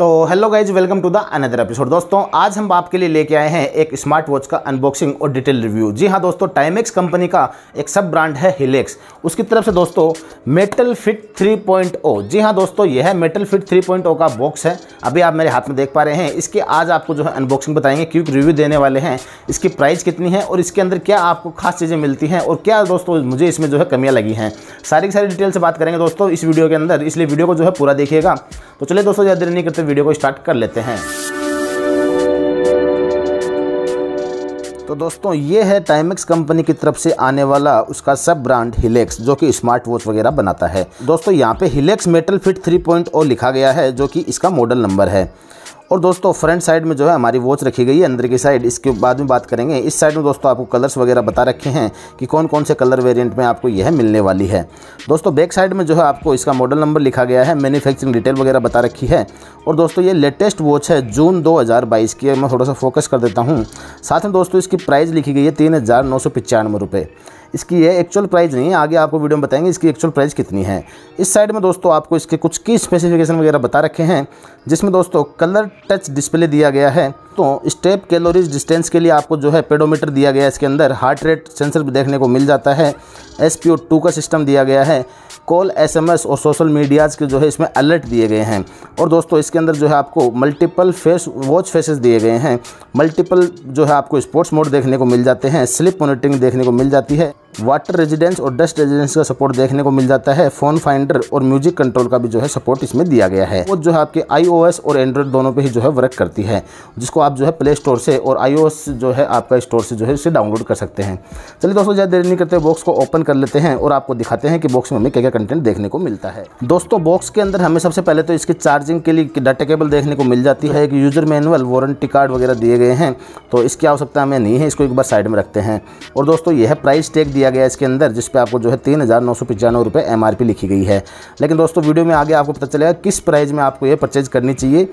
तो hello guys welcome to the another episode दोस्तों आज हम आपके लिए लेके आए हैं एक स्मार्ट वॉच का अनबॉक्सिंग और डिटेल रिव्यू जी हाँ दोस्तों टाइमेक्स कंपनी का एक सब ब्रांड है हिलेक्स उसकी तरफ से दोस्तों मेटल फिट 3.0 जी हाँ दोस्तों यह है मेटल फिट 3.0 का बॉक्स है अभी आप मेरे हाथ में देख पा रहे हैं इसकी आज आपको जो है अनबॉक्सिंग बताएंगे क्योंकि रिव्यू देने वाले हैं इसकी प्राइस कितनी है और इसके अंदर क्या आपको खास चीज़ें मिलती हैं और क्या दोस्तों मुझे इसमें जो है कमियाँ लगी हैं सारी की सारी डिटेल से बात करेंगे दोस्तों इस वीडियो के अंदर इसलिए वीडियो को जो है पूरा देखिएगा तो चलिए दोस्तों ज़्यादा देर नहीं करते वीडियो को स्टार्ट कर लेते हैं तो दोस्तों ये है टाइमेक्स कंपनी की तरफ से आने वाला उसका सब ब्रांड हिलेक्स जो कि स्मार्ट वॉच वगैरह बनाता है दोस्तों यहाँ पे हिलेक्स मेटल फिट 3.0 लिखा गया है जो कि इसका मॉडल नंबर है और दोस्तों फ्रंट साइड में जो है हमारी वॉच रखी गई है अंदर की साइड इसके बाद में बात करेंगे इस साइड में दोस्तों आपको कलर्स वगैरह बता रखे हैं कि कौन कौन से कलर वेरियंट में आपको यह मिलने वाली है दोस्तों बैक साइड में जो है आपको इसका मॉडल नंबर लिखा गया है मैन्युफैक्चरिंग डिटेल वगैरह बता रखी है और दोस्तों ये लेटेस्ट वॉच है जून बाईस की मैं थोड़ा सा फोकस कर देता हूँ साथ में दोस्तों इसकी प्राइस लिखी गई है तीन हज़ार नौ सौ पचानवे रुपये इसकी है एक्चुअल प्राइस नहीं है आगे आपको वीडियो में बताएंगे इसकी एक्चुअल प्राइस कितनी है इस साइड में दोस्तों आपको इसके कुछ की स्पेसिफिकेशन वगैरह बता रखे हैं जिसमें दोस्तों कलर टच डिस्प्ले दिया गया है तो स्टेप कैलोरीज डिस्टेंस के लिए आपको जो है पेडोमीटर दिया गया है इसके अंदर हार्ट रेट सेंसर भी देखने को मिल जाता है एस का सिस्टम दिया गया है कॉल एसएमएस और सोशल मीडियाज़ के जो है इसमें अलर्ट दिए गए हैं और दोस्तों इसके अंदर जो है आपको मल्टीपल फेस वॉच फेसेस दिए गए हैं मल्टीपल जो है आपको स्पोर्ट्स मोड देखने को मिल जाते हैं स्लिप मोनिटरिंग देखने को मिल जाती है वाटर रेजिडेंस और डस्ट रेजिडेंस का सपोर्ट देखने को मिल जाता है फोन फाइंडर और म्यूजिक कंट्रोल का भी जो है सपोर्ट इसमें दिया गया है वो जो है आपके आईओएस और एंड्रॉयड दोनों पे ही जो है वर्क करती है जिसको आप जो है प्ले स्टोर से और आईओएस जो है आपका स्टोर से जो है इसे डाउनलोड कर सकते हैं चलिए दोस्तों ज़्यादा देर नहीं करते बॉक्स को ओपन कर लेते हैं और आपको दिखाते हैं कि बॉक्स में हमें क्या क्या कंटेंट देखने को मिलता है दोस्तों बॉक्स के अंदर हमें सबसे पहले तो इसके चार्जिंग के लिए डाटा केबल देखने को मिल जाती है एक यूज़र मैनुअल वारंटी कार्ड वगैरह दिए गए हैं तो इसकी आवश्यकता हमें नहीं है इसको एक बार साइड में रखते हैं और दोस्तों यह प्राइस टेक दिया गया है इसके अंदर जिस पे आपको जो है तीन हज़ार नौ सौ पचानवे रुपये एम लिखी गई है लेकिन दोस्तों वीडियो में आगे आपको पता चलेगा किस प्राइज़ में आपको ये परचेज़ करनी चाहिए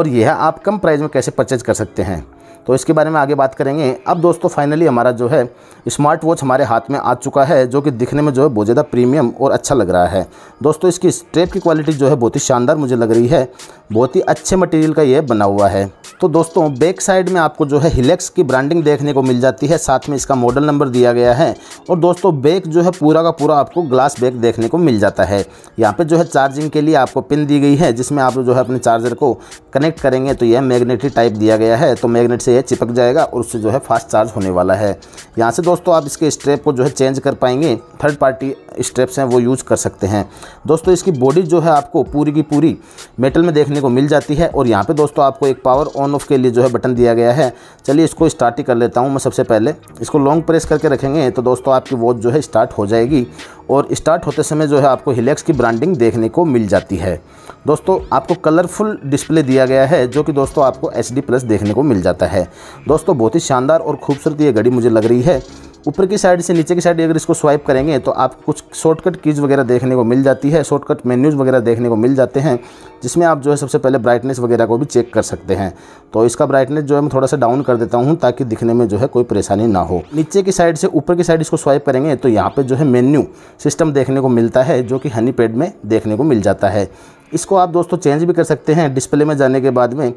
और यह आप कम प्राइज़ में कैसे परचेज़ कर सकते हैं तो इसके बारे में आगे बात करेंगे अब दोस्तों फाइनली हमारा जो है स्मार्ट वॉच हमारे हाथ में आ चुका है जो कि दिखने में जो है बहुत ज़्यादा प्रीमियम और अच्छा लग रहा है दोस्तों इसकी स्ट्रेप की क्वालिटी जो है बहुत ही शानदार मुझे लग रही है बहुत ही अच्छे मटेरियल का ये बना हुआ है तो दोस्तों बैक साइड में आपको जो है हिलेक्स की ब्रांडिंग देखने को मिल जाती है साथ में इसका मॉडल नंबर दिया गया है और दोस्तों बैक जो है पूरा का पूरा आपको ग्लास बैग देखने को मिल जाता है यहाँ पे जो है चार्जिंग के लिए आपको पिन दी गई है जिसमें आप जो है अपने चार्जर को कनेक्ट करेंगे तो यह मैग्नेटिक टाइप दिया गया है तो मैग्नेट से से यह चिपक जाएगा और उससे जो है फास्ट चार्ज होने वाला है यहाँ से दोस्तों आप इसके स्ट्रेप को जो है चेंज कर पाएंगे थर्ड पार्टी स्ट्रेप्स हैं वो यूज़ कर सकते हैं दोस्तों इसकी बॉडी जो है आपको पूरी की पूरी मेटल में देखने को मिल जाती है और यहाँ पर दोस्तों आपको एक पावर ऑन ऑफ के लिए जो है बटन दिया गया है चलिए इसको स्टार्ट ही कर लेता हूँ मैं सबसे पहले इसको लॉन्ग प्रेस करके रखेंगे तो दोस्तों आपकी वॉच जो है स्टार्ट हो जाएगी और स्टार्ट होते समय जो है आपको हिलेक्स की ब्रांडिंग देखने को मिल जाती है दोस्तों आपको कलरफुल डिस्प्ले दिया गया है जो कि दोस्तों आपको एच प्लस देखने को मिल जाता है है दोस्तों बहुत ही शानदार और खूबसूरत ये घड़ी मुझे लग रही है ऊपर की साइड से नीचे की साइड अगर इसको स्वाइप करेंगे तो आप कुछ शॉर्टकट कीज वगैरह देखने को मिल जाती है शॉर्टकट मेन्यूज़ वगैरह देखने को मिल जाते हैं जिसमें आप जो है सबसे पहले ब्राइटनेस वगैरह को भी चेक कर सकते हैं तो इसका ब्राइटनेस जो है मैं थोड़ा सा डाउन कर देता हूँ ताकि दिखने में जो है कोई परेशानी ना हो नीचे की साइड से ऊपर की साइड इसको स्वाइप करेंगे तो यहाँ पर जो है मेन्यू सिस्टम देखने को मिलता है जो कि हनी में देखने को मिल जाता है इसको आप दोस्तों चेंज भी कर सकते हैं डिस्प्ले में जाने के बाद में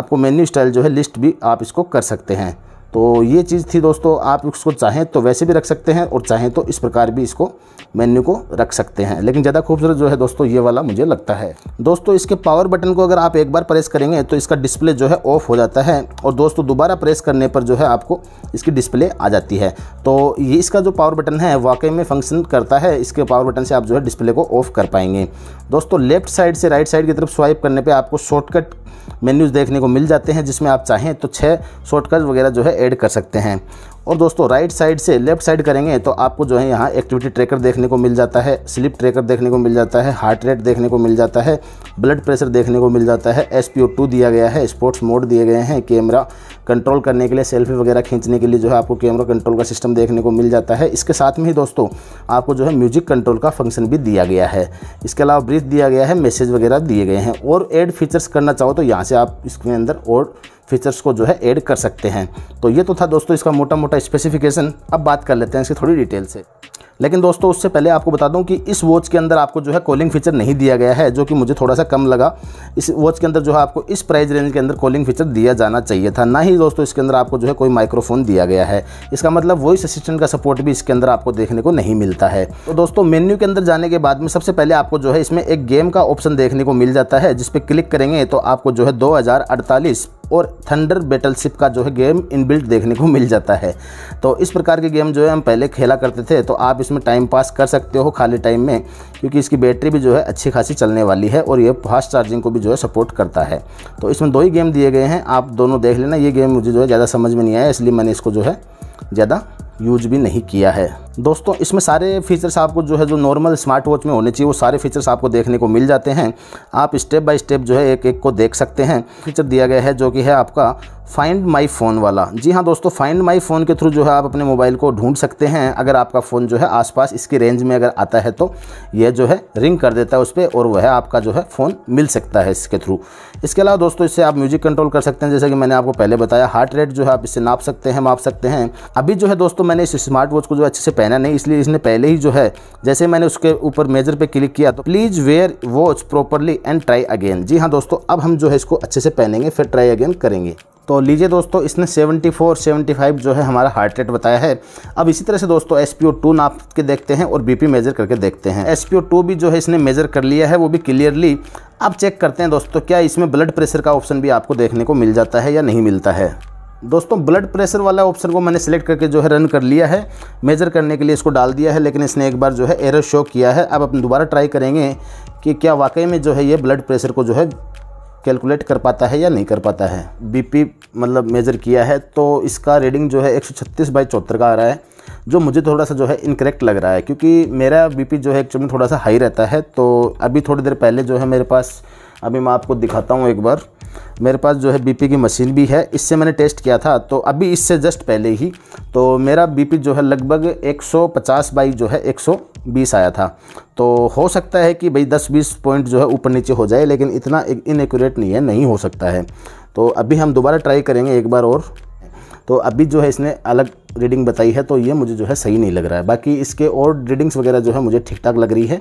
आपको मेन्यू स्टाइल जो है लिस्ट भी आप इसको कर सकते हैं तो ये चीज़ थी दोस्तों आप इसको चाहें तो वैसे भी रख सकते हैं और चाहें तो इस प्रकार भी इसको मेन्यू को रख सकते हैं लेकिन ज़्यादा खूबसूरत जो है दोस्तों ये वाला मुझे लगता है दोस्तों इसके पावर बटन को अगर आप एक बार प्रेस करेंगे तो इसका डिस्प्ले जो है ऑफ हो जाता है और दोस्तों दोबारा प्रेस करने पर जो है आपको इसकी डिस्प्ले आ जाती है तो ये इसका जो पावर बटन है वाकई में फंक्शन करता है इसके पावर बटन से आप जो है डिस्प्ले को ऑफ कर पाएंगे दोस्तों लेफ्ट साइड से राइट साइड की तरफ स्वाइप करने पर आपको शॉर्टकट मेन्यूज़ देखने को मिल जाते हैं जिसमें आप चाहें तो छः शॉर्टकट वगैरह जो है ऐड कर सकते हैं और दोस्तों राइट साइड से लेफ्ट साइड करेंगे तो आपको जो है यहाँ एक्टिविटी ट्रैकर देखने को मिल जाता है स्लिप ट्रैकर देखने को मिल जाता है हार्ट रेट देखने को मिल जाता है ब्लड प्रेशर देखने को मिल जाता है एस टू दिया गया है स्पोर्ट्स मोड दिए गए हैं कैमरा कंट्रोल करने के लिए सेल्फी वगैरह खींचने के लिए जो है आपको कैमरा कंट्रोल का सिस्टम देखने को मिल जाता है इसके साथ में ही दोस्तों आपको जो है म्यूजिक कंट्रोल का फंक्शन भी दिया गया है इसके अलावा ब्रीथ दिया गया है मैसेज वगैरह दिए गए हैं और एड फीचर्स करना चाहो तो यहाँ से आप इसके अंदर और फीचर्स को जो है ऐड कर सकते हैं तो ये तो था दोस्तों इसका मोटा मोटा स्पेसिफिकेशन अब बात कर लेते हैं इसकी थोड़ी डिटेल से लेकिन दोस्तों उससे पहले आपको बता दूं कि इस वॉच के अंदर आपको जो है कॉलिंग फीचर नहीं दिया गया है जो कि मुझे थोड़ा सा कम लगा इस वॉच के अंदर जो है आपको इस प्राइस रेंज के अंदर कॉलिंग फीचर दिया जाना चाहिए था ना ही दोस्तों इसके अंदर आपको जो है कोई माइक्रोफोन दिया गया है इसका मतलब वॉइस असिस्टेंट का सपोर्ट भी इसके अंदर आपको देखने को नहीं मिलता है तो दोस्तों मेन्यू के अंदर जाने के बाद में सबसे पहले आपको जो है इसमें एक गेम का ऑप्शन देखने को मिल जाता है जिसपे क्लिक करेंगे तो आपको जो है दो और थंडर शिप का जो है गेम इनबिल्ट देखने को मिल जाता है तो इस प्रकार के गेम जो है हम पहले खेला करते थे तो आप इस इसमें टाइम पास कर सकते हो खाली टाइम में क्योंकि इसकी बैटरी भी जो है अच्छी खासी चलने वाली है और ये फास्ट चार्जिंग को भी जो है सपोर्ट करता है तो इसमें दो ही गेम दिए गए हैं आप दोनों देख लेना ये गेम मुझे जो है ज़्यादा समझ में नहीं आया इसलिए मैंने इसको जो है ज़्यादा यूज भी नहीं किया है दोस्तों इसमें सारे फीचर्स आपको जो है जो नॉर्मल स्मार्ट वॉच में होने चाहिए वो सारे फीचर्स आपको देखने को मिल जाते हैं आप स्टेप बाय स्टेप जो है एक एक को देख सकते हैं फीचर दिया गया है जो कि है आपका फाइंड माय फ़ोन वाला जी हाँ दोस्तों फाइंड माय फ़ोन के थ्रू जो है आप अपने मोबाइल को ढूंढ सकते हैं अगर आपका फ़ोन जो है आसपास इसकी रेंज में अगर आता है तो यह जो है रिंग कर देता है उस पर और वह आपका जो है फ़ोन मिल सकता है इसके थ्रू इसके अलावा दोस्तों इससे आप म्यूजिक कंट्रोल कर सकते हैं जैसे कि मैंने आपको पहले बताया हार्ट रेट जो है आप इससे नाप सकते हैं माप सकते हैं अभी जो है दोस्तों मैंने इस स्मार्ट वॉच को जो अच्छे से पहना नहीं इसलिए इसने पहले ही जो है जैसे मैंने उसके ऊपर मेजर पे क्लिक किया तो please wear watch properly and try again जी हाँ दोस्तों अब हम जो है इसको अच्छे से पहनेंगे फिर ट्राई अगेन करेंगे तो लीजिए दोस्तों इसने 74, 75 जो है हमारा हार्ट रेट बताया है अब इसी तरह से दोस्तों एस पी ओ टू नाप के देखते हैं और बीपी मेजर करके देखते हैं एस पी ओ टू भी जो है इसने मेजर कर लिया है वो भी क्लियरली अब चेक करते हैं दोस्तों क्या इसमें ब्लड प्रेशर का ऑप्शन भी आपको देखने को मिल जाता है या नहीं मिलता है दोस्तों ब्लड प्रेशर वाला ऑप्शन को मैंने सेलेक्ट करके जो है रन कर लिया है मेजर करने के लिए इसको डाल दिया है लेकिन इसने एक बार जो है एरर शो किया है अब अपन दोबारा ट्राई करेंगे कि क्या वाकई में जो है ये ब्लड प्रेशर को जो है कैलकुलेट कर पाता है या नहीं कर पाता है बीपी मतलब मेजर किया है तो इसका रीडिंग जो है 136 बाई चौहत्तर का आ रहा है जो मुझे थोड़ा सा जो है इनकरेक्ट लग रहा है क्योंकि मेरा बीपी जो है एक्चुअली थोड़ा सा हाई रहता है तो अभी थोड़ी देर पहले जो है मेरे पास अभी मैं आपको दिखाता हूँ एक बार मेरे पास जो है बीपी की मशीन भी है इससे मैंने टेस्ट किया था तो अभी इससे जस्ट पहले ही तो मेरा बीपी जो है लगभग 150 बाई जो है 120 आया था तो हो सकता है कि भाई 10-20 पॉइंट जो है ऊपर नीचे हो जाए लेकिन इतना इनएक्यूरेट नहीं है नहीं हो सकता है तो अभी हम दोबारा ट्राई करेंगे एक बार और तो अभी जो है इसने अलग रीडिंग बताई है तो ये मुझे जो है सही नहीं लग रहा है बाकी इसके और रीडिंग्स वगैरह जो है मुझे ठीक ठाक लग रही है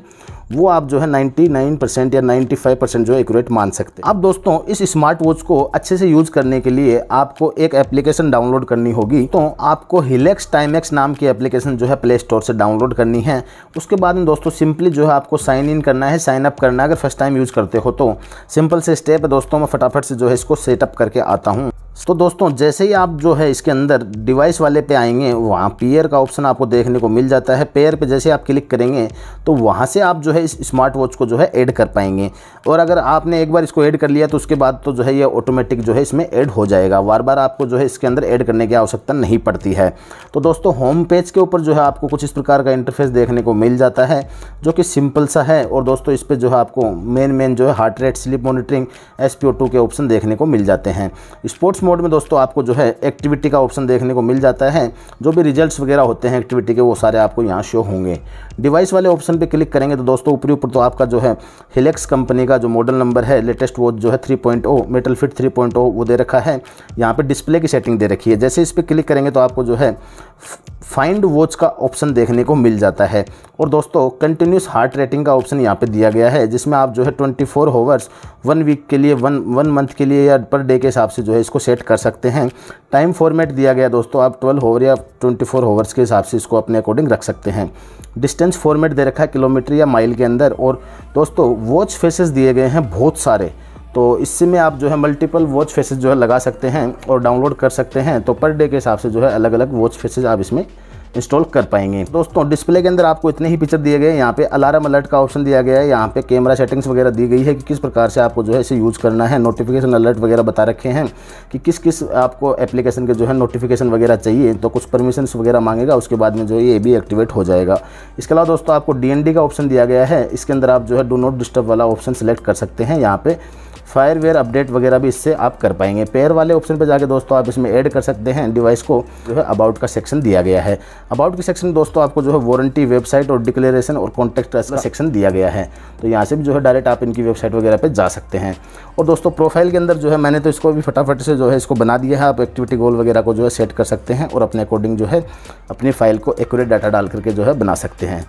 वो आप जो है 99 परसेंट या 95 परसेंट जो है एक्यूरेट मान सकते हैं अब दोस्तों इस स्मार्ट वॉच को अच्छे से यूज़ करने के लिए आपको एक एप्लीकेशन डाउनलोड करनी होगी तो आपको हिलेक्स टाइमेक्स नाम की एप्लीकेशन जो है प्ले स्टोर से डाउनलोड करनी है उसके बाद में दोस्तों सिंपली जो है आपको साइन इन करना है साइन अप करना है अगर फर्स्ट टाइम यूज़ करते हो तो सिंपल से स्टेप है दोस्तों मैं फटाफट से जो है इसको सेटअप करके आता हूँ तो दोस्तों जैसे ही आप जो है इसके अंदर डिवाइस वाले पे आएंगे वहाँ पेयर का ऑप्शन आपको देखने को मिल जाता है पेयर पे जैसे आप क्लिक करेंगे तो वहाँ से आप जो है इस स्मार्ट वॉच को जो है ऐड कर पाएंगे और अगर आपने एक बार इसको ऐड कर लिया तो उसके बाद तो जो है ये ऑटोमेटिक जो है इसमें ऐड हो जाएगा बार बार आपको जो है इसके अंदर ऐड करने की आवश्यकता नहीं पड़ती है तो दोस्तों होम पेज के ऊपर जो है आपको कुछ इस प्रकार का इंटरफेस देखने को मिल जाता है जो कि सिंपल सा है और दोस्तों इस पर जो है आपको मेन मेन जो है हार्ट रेट स्लिप मोनिटरिंग एस के ऑप्शन देखने को मिल जाते हैं स्पोर्ट्स मोड में दोस्तों आपको जो है एक्टिविटी का ऑप्शन देखने को मिल जाता है जो भी रिजल्ट्स वगैरह होते हैं एक्टिविटी के वो सारे आपको यहाँ शो होंगे डिवाइस वाले ऑप्शन पे क्लिक करेंगे तो दोस्तों ऊपरी ऊपर तो आपका जो है हिलेक्स कंपनी का जो मॉडल नंबर है लेटेस्ट वो जो है थ्री मेटल फिट थ्री वो दे रखा है यहाँ पर डिस्प्ले की सेटिंग दे रखी है जैसे इस पर क्लिक करेंगे तो आपको जो है फाइंड वॉच का ऑप्शन देखने को मिल जाता है और दोस्तों कंटिन्यूस हार्ट रेटिंग का ऑप्शन यहाँ पे दिया गया है जिसमें आप जो है 24 फोर होवर्स वन वीक के लिए वन वन मंथ के लिए या पर डे के हिसाब से जो है इसको सेट कर सकते हैं टाइम फॉर्मेट दिया गया दोस्तों आप 12 होवर या 24 फोर होवर्स के हिसाब से इसको अपने अकॉर्डिंग रख सकते हैं डिस्टेंस फॉर्मेट दे रखा है किलोमीटर या माइल के अंदर और दोस्तों वॉच फेसेस दिए गए हैं बहुत सारे तो इससे में आप जो है मल्टीपल वॉच फेसेस जो है लगा सकते हैं और डाउनलोड कर सकते हैं तो पर डे के हिसाब से जो है अलग अलग वॉच फेसेस आप इसमें इंस्टॉल कर पाएंगे दोस्तों डिस्प्ले के अंदर आपको इतने ही पिक्चर दिए गए यहाँ पे अलार्म अलर्ट का ऑप्शन दिया गया है यहाँ पे कैमरा सेटिंग्स वगैरह दी गई है कि किस प्रकार से आपको जो है इसे यूज़ करना है नोटिफिकेशन अलर्ट वगैरह बता रखे हैं कि किस किस आपको एप्लीकेशन के जो है नोटिफिकेशन वगैरह चाहिए तो कुछ परमिशन वगैरह मांगेगा उसके बाद में जो है ये भी एक्टिवेट हो जाएगा इसके अलावा दोस्तों आपको डी का ऑप्शन दिया गया है इसके अंदर आप जो है डो नॉट डिस्टर्ब वाला ऑप्शन सेलेक्ट कर सकते हैं यहाँ पर फायरवेयर अपडेट वगैरह भी इससे आप कर पाएंगे पेयर वाले ऑप्शन पर जाकर दोस्तों आप इसमें ऐड कर सकते हैं डिवाइस को जो है अबाउट का सेक्शन दिया गया है अबाउट के सेक्शन दोस्तों आपको जो है वारंटी वेबसाइट और डिक्लेरेशन और कॉन्टैक्ट का सेक्शन दिया गया है तो यहाँ से भी जो है डायरेक्ट आप इनकी वेबसाइट वगैरह पर जा सकते हैं और दोस्तों प्रोफाइल के अंदर जो है मैंने तो इसको भी फटाफट से जो है इसको बना दिया है आप एक्टिविटी गोल वगैरह को जो है सेट कर सकते हैं और अपने अकॉर्डिंग जो है अपनी फाइल को एक्यूरेट डाटा डाल करके जो है बना सकते हैं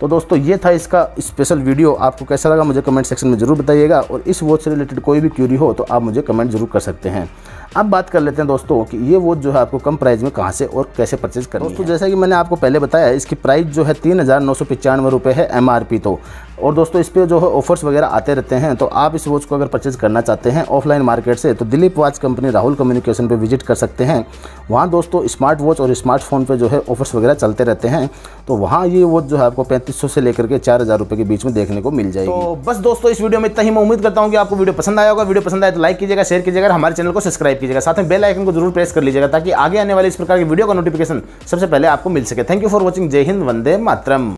तो दोस्तों ये था इसका स्पेशल वीडियो आपको कैसा लगा मुझे कमेंट सेक्शन में ज़रूर बताइएगा और इस वॉच से रिलेटेड कोई भी क्यूरी हो तो आप मुझे कमेंट ज़रूर कर सकते हैं अब बात कर लेते हैं दोस्तों कि ये वॉच जो है आपको कम प्राइस में कहाँ से और कैसे परचेज करनी दोस्तों है। जैसा कि मैंने आपको पहले बताया इसकी प्राइस जो है तीन हज़ार नौ सौ पचानवे रुपये है एम तो और दोस्तों इस पर जो है ऑफर्स वगैरह आते रहते हैं तो आप इस वॉच को अगर परचेज करना चाहते हैं ऑफलाइन मार्केट से तो Dilip watch company Rahul communication पर विजिट कर सकते हैं वहाँ दोस्तों स्मार्ट वॉच और स्मार्टफोन पर जो है ऑफर्स वगैरह चलते रहते हैं तो वहाँ ये वॉच जो है आपको पैंतीस से लेकर के चार हज़ार के बीच में देखने को मिल जाएगी तो बस दोस्तों इस वीडियो में इतना ही मैं उम्मीद करता हूँ कि आपको वीडियो पसंद आया होगा वीडियो पसंद आए तो लाइक कीजिएगा शेयर कीजिएगा हमारे चैनल को सब्सक्राइब सब्सक्राइब कीजिएगा साथ में बेल आइकन को जरूर प्रेस कर लीजिएगा ताकि आगे आने वाले इस प्रकार की वीडियो का नोटिफिकेशन सबसे पहले आपको मिल सके थैंक यू फॉर वॉचिंग जय हिंद वंदे मातरम